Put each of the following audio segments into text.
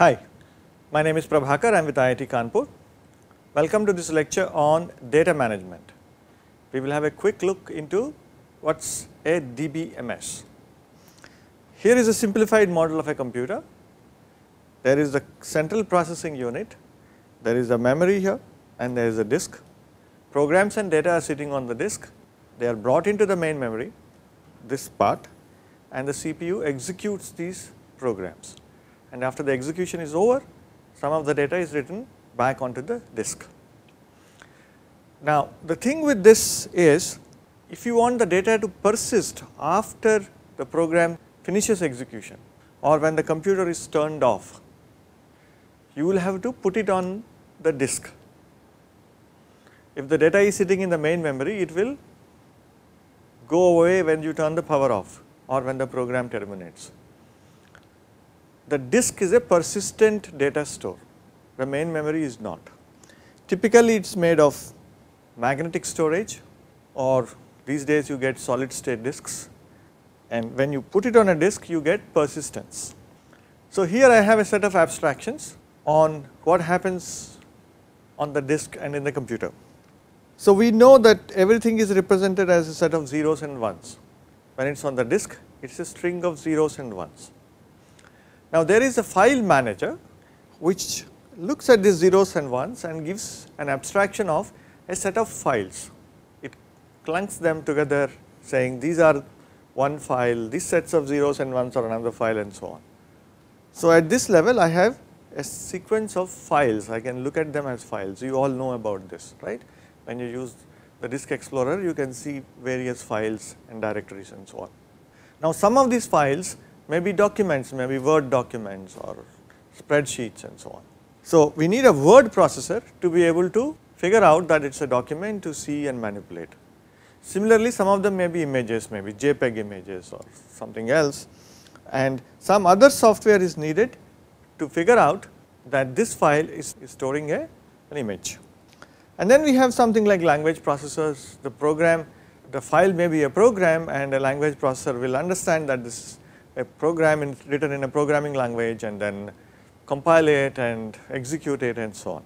Hi, my name is Prabhakar, I am with IIT Kanpur. Welcome to this lecture on data management. We will have a quick look into what's a DBMS. Here is a simplified model of a computer. There is the central processing unit, there is the memory here and there is a disk. Programs and data are sitting on the disk. They are brought into the main memory, this part and the CPU executes these programs and after the execution is over some of the data is written back onto the disk. Now the thing with this is if you want the data to persist after the program finishes execution or when the computer is turned off, you will have to put it on the disk. If the data is sitting in the main memory, it will go away when you turn the power off or when the program terminates the disk is a persistent data store, the main memory is not. Typically it is made of magnetic storage or these days you get solid state disks and when you put it on a disk you get persistence. So here I have a set of abstractions on what happens on the disk and in the computer. So we know that everything is represented as a set of zeros and ones. When it is on the disk, it is a string of zeros and ones. Now there is a file manager which looks at these zeros and ones and gives an abstraction of a set of files. It clunks them together saying these are one file, these sets of zeros and ones are another file and so on. So at this level I have a sequence of files, I can look at them as files, you all know about this, right. When you use the disk explorer you can see various files and directories and so on. Now some of these files maybe documents, maybe Word documents or spreadsheets and so on. So, we need a word processor to be able to figure out that it is a document to see and manipulate. Similarly, some of them may be images, maybe JPEG images or something else and some other software is needed to figure out that this file is, is storing a, an image. And then we have something like language processors, the program, the file may be a program and a language processor will understand that this a program in, written in a programming language and then compile it and execute it and so on.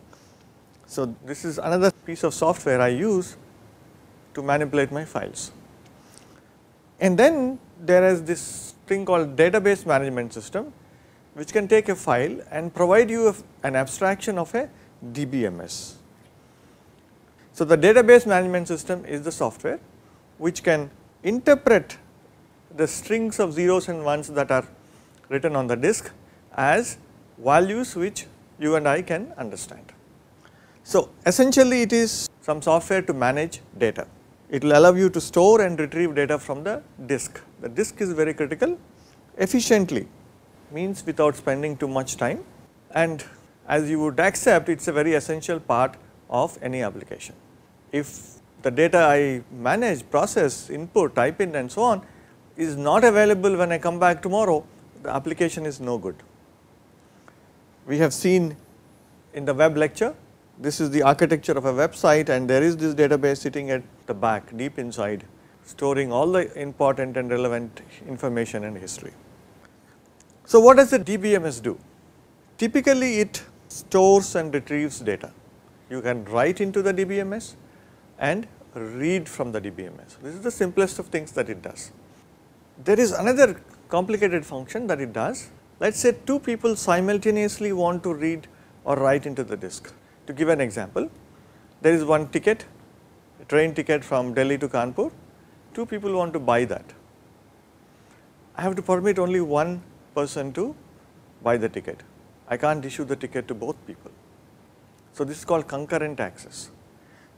So this is another piece of software I use to manipulate my files. And then there is this thing called database management system which can take a file and provide you an abstraction of a DBMS. So the database management system is the software which can interpret the strings of zeros and ones that are written on the disk as values which you and I can understand. So, essentially it is some software to manage data. It will allow you to store and retrieve data from the disk. The disk is very critical efficiently means without spending too much time and as you would accept it is a very essential part of any application. If the data I manage, process, input, type in and so on is not available when I come back tomorrow, the application is no good. We have seen in the web lecture, this is the architecture of a website and there is this database sitting at the back deep inside storing all the important and relevant information and history. So, what does the DBMS do? Typically, it stores and retrieves data. You can write into the DBMS and read from the DBMS. This is the simplest of things that it does. There is another complicated function that it does. Let us say two people simultaneously want to read or write into the disk. To give an example, there is one ticket, a train ticket from Delhi to Kanpur, two people want to buy that. I have to permit only one person to buy the ticket. I can't issue the ticket to both people. So, this is called concurrent access.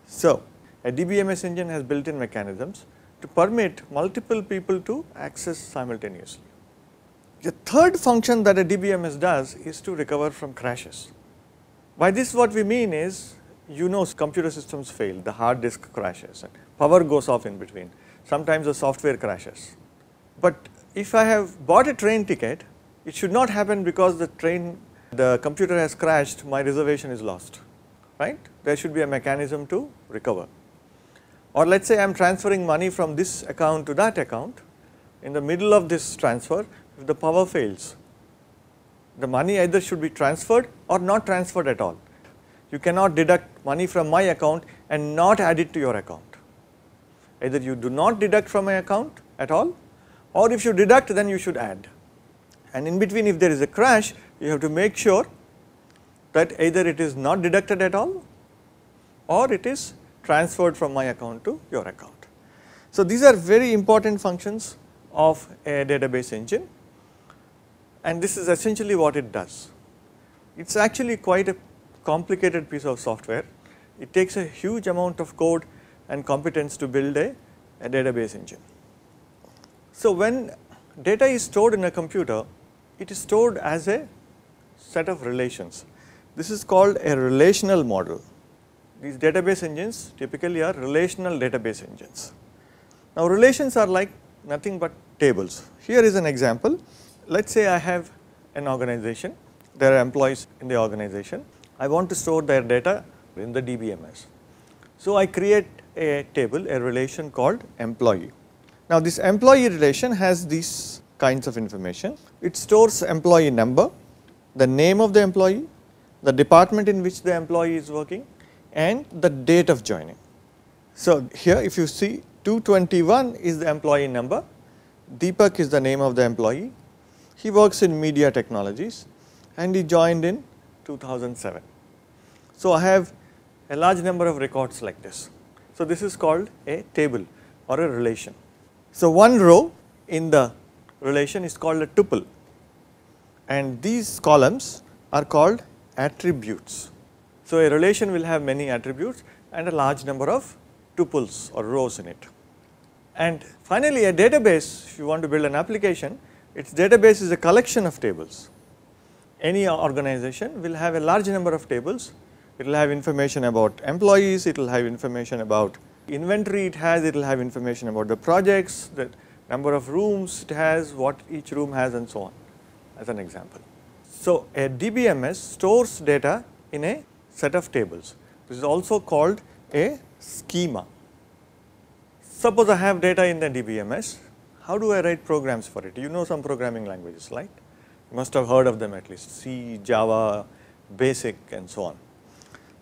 So, a DBMS engine has built in mechanisms to permit multiple people to access simultaneously. The third function that a DBMS does is to recover from crashes. By this what we mean is you know computer systems fail, the hard disk crashes and power goes off in between, sometimes the software crashes. But if I have bought a train ticket, it should not happen because the train, the computer has crashed, my reservation is lost, right? There should be a mechanism to recover or let us say I am transferring money from this account to that account. In the middle of this transfer, if the power fails, the money either should be transferred or not transferred at all. You cannot deduct money from my account and not add it to your account. Either you do not deduct from my account at all or if you deduct then you should add. And in between if there is a crash, you have to make sure that either it is not deducted at all or it is transferred from my account to your account. So, these are very important functions of a database engine and this is essentially what it does. It is actually quite a complicated piece of software. It takes a huge amount of code and competence to build a, a database engine. So, when data is stored in a computer, it is stored as a set of relations. This is called a relational model these database engines typically are relational database engines. Now relations are like nothing but tables. Here is an example. Let us say I have an organization, there are employees in the organization. I want to store their data in the DBMS. So I create a table, a relation called employee. Now this employee relation has these kinds of information. It stores employee number, the name of the employee, the department in which the employee is working, and the date of joining. So, here if you see 221 is the employee number, Deepak is the name of the employee, he works in media technologies and he joined in 2007. So, I have a large number of records like this. So, this is called a table or a relation. So, one row in the relation is called a tuple and these columns are called attributes. So, a relation will have many attributes and a large number of tuples or rows in it. And finally, a database if you want to build an application, its database is a collection of tables. Any organization will have a large number of tables, it will have information about employees, it will have information about inventory it has, it will have information about the projects, the number of rooms it has, what each room has and so on as an example. So, a DBMS stores data in a set of tables. This is also called a schema. Suppose I have data in the DBMS, how do I write programs for it? You know some programming languages, right? You must have heard of them at least, C, Java, BASIC and so on.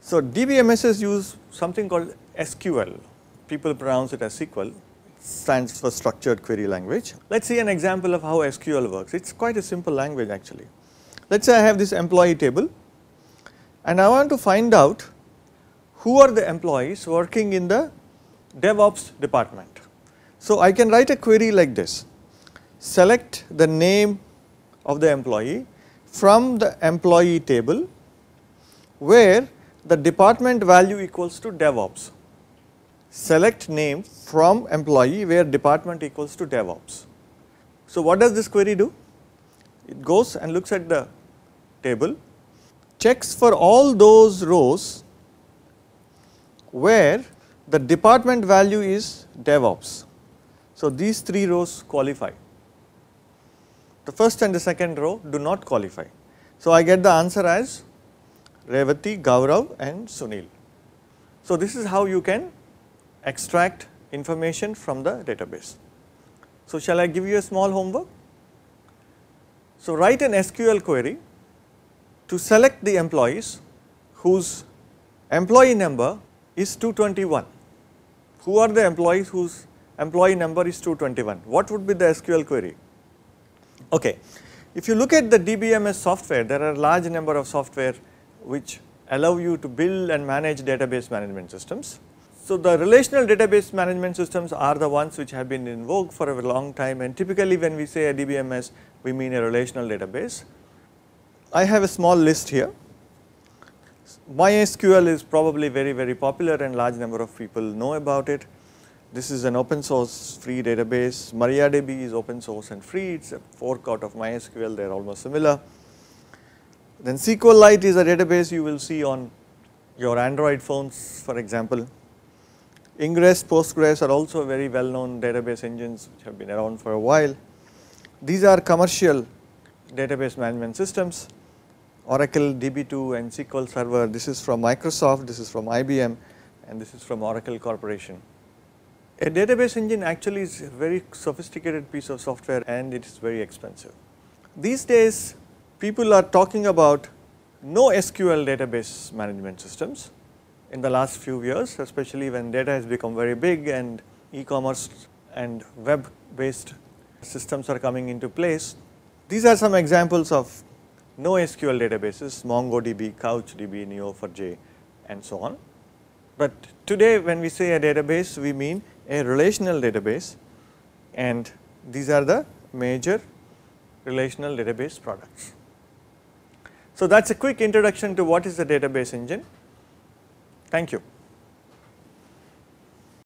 So DBMSs use something called SQL, people pronounce it as SQL, stands for Structured Query Language. Let's see an example of how SQL works. It's quite a simple language actually. Let's say I have this employee table and I want to find out who are the employees working in the DevOps department. So, I can write a query like this, select the name of the employee from the employee table where the department value equals to DevOps. Select name from employee where department equals to DevOps. So, what does this query do? It goes and looks at the table checks for all those rows where the department value is DevOps. So, these three rows qualify. The first and the second row do not qualify. So, I get the answer as Revati, Gaurav and Sunil. So, this is how you can extract information from the database. So, shall I give you a small homework? So, write an SQL query to select the employees whose employee number is 221. Who are the employees whose employee number is 221? What would be the SQL query? Okay. If you look at the DBMS software, there are a large number of software which allow you to build and manage database management systems. So, the relational database management systems are the ones which have been in vogue for a long time and typically when we say a DBMS, we mean a relational database. I have a small list here. MySQL is probably very, very popular and large number of people know about it. This is an open source free database. MariaDB is open source and free. It's a fork out of MySQL. They're almost similar. Then SQLite is a database you will see on your Android phones, for example. Ingress, Postgres are also very well-known database engines which have been around for a while. These are commercial database management systems. Oracle DB2 and SQL Server. This is from Microsoft, this is from IBM, and this is from Oracle Corporation. A database engine actually is a very sophisticated piece of software and it is very expensive. These days, people are talking about no SQL database management systems in the last few years, especially when data has become very big and e-commerce and web-based systems are coming into place. These are some examples of NoSQL databases, MongoDB, CouchDB, Neo4j, and so on. But today when we say a database, we mean a relational database and these are the major relational database products. So, that is a quick introduction to what is the database engine. Thank you.